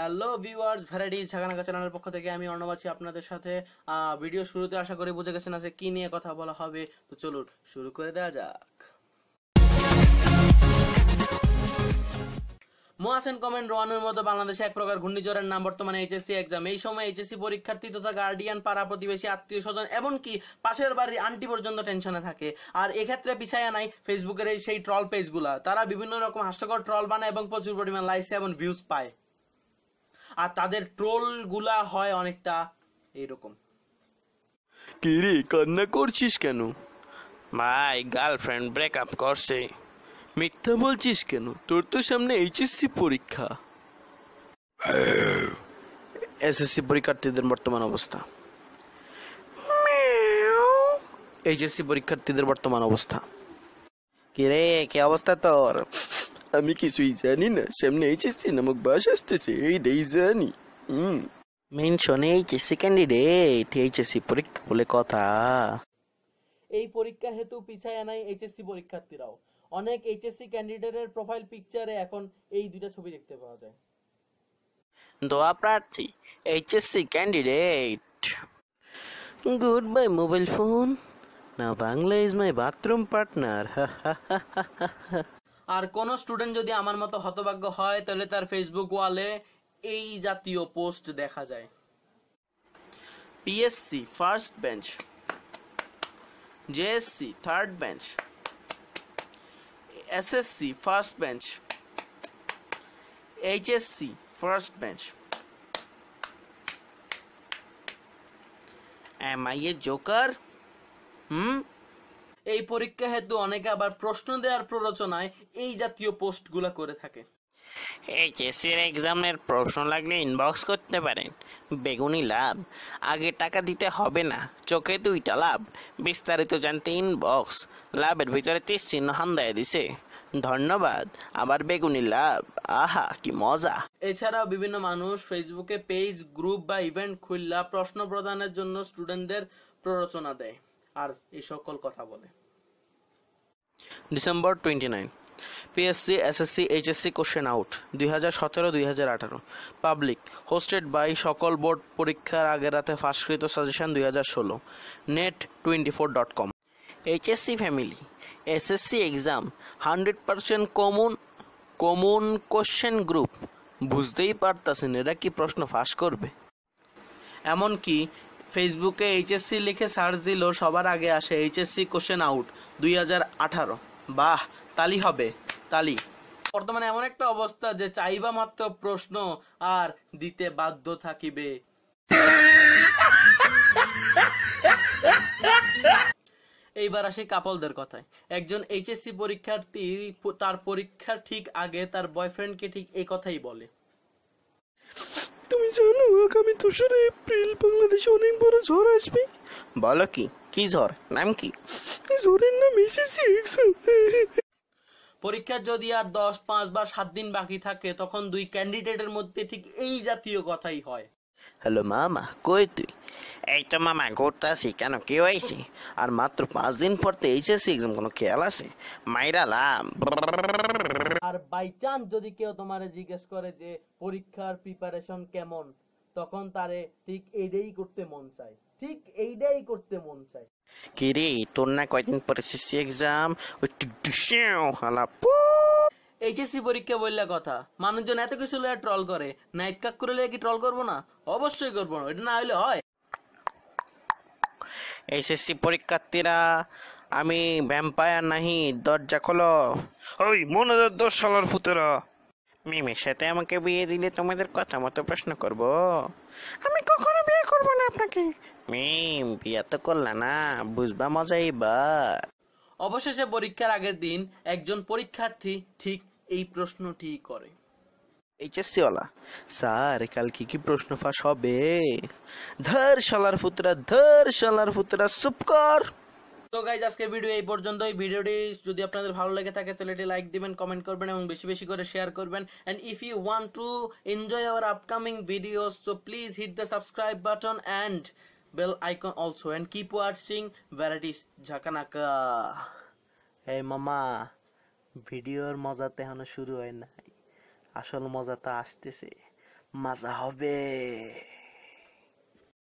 Hello viewers variety ঝাঁকানাকা চ্যানেলের পক্ষ থেকে আমি অর্ণব আছি আপনাদের সাথে ভিডিও শুরুতে আশা করি বুঝে গেছেন আছে কি নিয়ে কথা বলা হবে তো চলুন শুরু করে দেওয়া যাক মোহাসেন কমেন্ট রোয়ানের মতো বাংলাদেশে এক প্রকার ঘূর্ণিঝড়ের নাম বর্তমানে এইচএসসি এক্সাম এই সময় এইচএসসি পরীক্ষার্থী তথা গার্ডিয়ান পাড়া প্রতিবেশী আত্মীয় স্বজন এমনকি পাশের বাড়ির আন্টি পর্যন্ত টেনশনে থাকে আর এক্ষেত্রে পিছায়া নাই ফেসবুকের সেই ট্রল পেজগুলা তারা বিভিন্ন রকম হাস্যকর ট্রল বানায় এবং প্রচুর পরিমাণ লাইস এবং ভিউজ পায় আর তাদের গুলা হয় অনেকটা এরকম কি রে কান্না করছিস কেন ভাই গার্লফ্রেন্ড ব্রেকআপ করছে মিথ্যা বলছিস কেন তোর তো সামনে এইচএসসি পরীক্ষা এসএসসি পরীক্ষার্থীদের বর্তমান অবস্থা এইচএসসি পরীক্ষার্থীদের বর্তমান অবস্থা কিরে কি অবস্থা তোর আমি কিছুই জানি না সামনে সি নামক বাস আসতেছে এই দেই জানি hmm mention C candidate C পরীক্ষা বলে কথা এই পরীক্ষা হেতু পিছায় আনাই নাই সি পরীক্ষার্থীরাও অনেক সি ক্যান্ডিডেটের প্রোফাইল পিকচারে এখন এই দুইটা ছবি দেখতে পাওয়া যায় দোয়া প্রার্থী C candidate good bye mobile phone না Bangla is my bathroom partner হা হা হা হা হা আর কোনো স্টুডেন্ট যদি আমার মতো হতভাগ্য হয় তাহলে তার ফেসবুক ওয়ালে এই জাতীয় পোস্ট দেখা যায় PSC first bench JSC third bench SSC first bench HSC first bench M I a joker hmm hmm? এই পরীক্ষা হেতু অনেকে আবার প্রশ্ন দেওয়ার প্ররোচনায় এই জাতীয় পোস্টগুলা করে থাকে এই এইচএসসির এক্সামের প্রশ্ন লাগলে ইনবক্স করতে পারেন বেগুনি লাভ আগে টাকা দিতে হবে না চোখে দুইটা লাভ বিস্তারিত জানতে ইনবক্স লাভের ভিতরে তিস চিহ্ন হান দিছে ধন্যবাদ আবার বেগুনি লাভ আহা কি মজা এছাড়াও বিভিন্ন মানুষ ফেসবুকে পেজ গ্রুপ বা ইভেন্ট খুললা প্রশ্ন প্রদানের জন্য স্টুডেন্টদের প্ররোচনা দেয় আর এই সকল কথা বলে December twenty nine PSC SSC HSC question out দুই হাজার সতেরো দুই হাজার আঠারো পাবলিক হোস্টেড বাই সকল বোর্ড পরীক্ষার আগের রাতে ফাঁসকৃত সাজেশন দুই হাজার ষোলো net twenty four dot com HSC family SSC exam hundred percent common common question group বুঝতেই পারতাছেন এরা কি প্রশ্ন ফাঁস করবে এমনকি ফেসবুকে এইচএসসি লিখে সার্চ দিল সবার আগে আসে এইচএসসি কোশ্চেন আউট দুই হাজার আঠারো বাহ তালি হবে তালি বর্তমানে এমন একটা অবস্থা যে চাইবা মাত্র প্রশ্ন আর দিতে বাধ্য থাকিবে এইবার আসি কাপলদের কথায় একজন এইচএসসি পরীক্ষার্থী তার পরীক্ষা ঠিক আগে তার বয়ফ্রেন্ডকে ঠিক এই কথাই বলে তুমি জানো আগামী দোসরা এপ্রিল বাংলাদেশে অনেক বড় ঝড় আসবে বলো কি কি ঝড় নাম কি ঝড়ের নাম এসেছি পরীক্ষার যদি আর দশ পাঁচ বা সাত দিন বাকি থাকে তখন দুই ক্যান্ডিডেটের মধ্যে ঠিক এই জাতীয় কথাই হয় হ্যালো মামা কই তুই এই তো মামা ঘুরতে আসি কেন কি হয়েছি আর মাত্র পাঁচ দিন পর তো এইচএসি এক্সাম কোনো খেয়াল আছে মাইরা আর বাই চান্স যদি কেউ তোমারে জিজ্ঞেস করে যে পরীক্ষার প্রিপারেশন কেমন তখন তারে ঠিক এইটাই করতে মন চায় ঠিক এইটাই করতে মন চায় কি রে তোর না কয়দিন পরে সিসি এক্সাম এইচএসসি পরীক্ষা বললা কথা মানুষজন এত কিছু লয়ে ট্রল করে নাইট কাক করে লয়ে কি ট্রল করব না অবশ্যই করব না এটা না হইলে হয় এইচএসসি পরীক্ষার্থীরা আমি ভ্যাম্পায়ার নাহি দরজা খোলো ওই মনোদর দশ সালার ফুতেরা মিমের সাথে আমাকে বিয়ে দিলে তোমাদের কথা মতো প্রশ্ন করব আমি কখনো বিয়ে করব না আপনাকে মিম বিয়ে তো করলা না বুঝবা মজা বা অবশেষে পরীক্ষার আগের দিন একজন পরীক্ষার্থী ঠিক এই প্রশ্নটি করে এইচএসসি ওলা স্যার কাল কি প্রশ্ন ফাঁস হবে ধর শালার ফুতরা ধর শালার ফুতরা সুপকর কর তো গাইজ আজকে ভিডিও এই পর্যন্তই ভিডিওটি যদি আপনাদের ভালো লেগে থাকে তাহলে এটি লাইক দিবেন কমেন্ট করবেন এবং বেশি বেশি করে শেয়ার করবেন and if you want to enjoy our upcoming videos so please hit the subscribe button and bell icon also and keep watching varieties ঝাঁকানাকা এ মামা ভিডিওর মজা তো এখনো শুরু হয় নাই আসল মজা তো আসতেছে মজা হবে